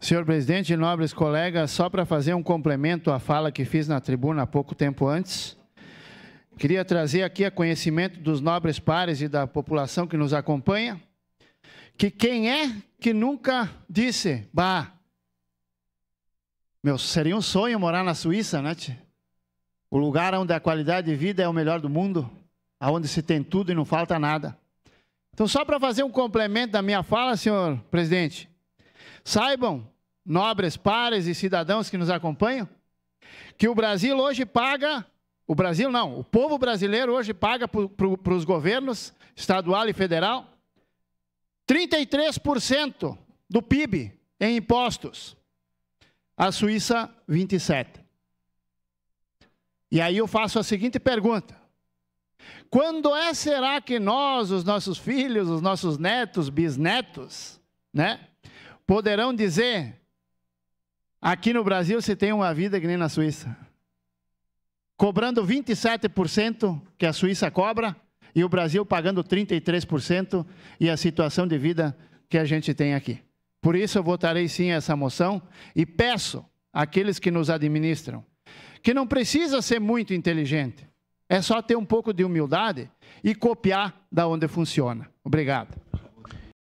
Senhor presidente, nobres colegas, só para fazer um complemento à fala que fiz na tribuna há pouco tempo antes, queria trazer aqui a conhecimento dos nobres pares e da população que nos acompanha, que quem é que nunca disse, bah, meu, seria um sonho morar na Suíça, né? Tchê? O lugar onde a qualidade de vida é o melhor do mundo, aonde se tem tudo e não falta nada. Então, só para fazer um complemento da minha fala, senhor presidente, Saibam, nobres pares e cidadãos que nos acompanham, que o Brasil hoje paga, o Brasil não, o povo brasileiro hoje paga para os governos estadual e federal 33% do PIB em impostos. A Suíça, 27%. E aí eu faço a seguinte pergunta: quando é será que nós, os nossos filhos, os nossos netos, bisnetos, né, poderão dizer: aqui no Brasil você tem uma vida que nem na Suíça. Cobrando 27% que a Suíça cobra e o Brasil pagando 33% e a situação de vida que a gente tem aqui. Por isso eu votarei sim a essa moção e peço àqueles que nos administram que não precisa ser muito inteligente, é só ter um pouco de humildade e copiar da onde funciona. Obrigado.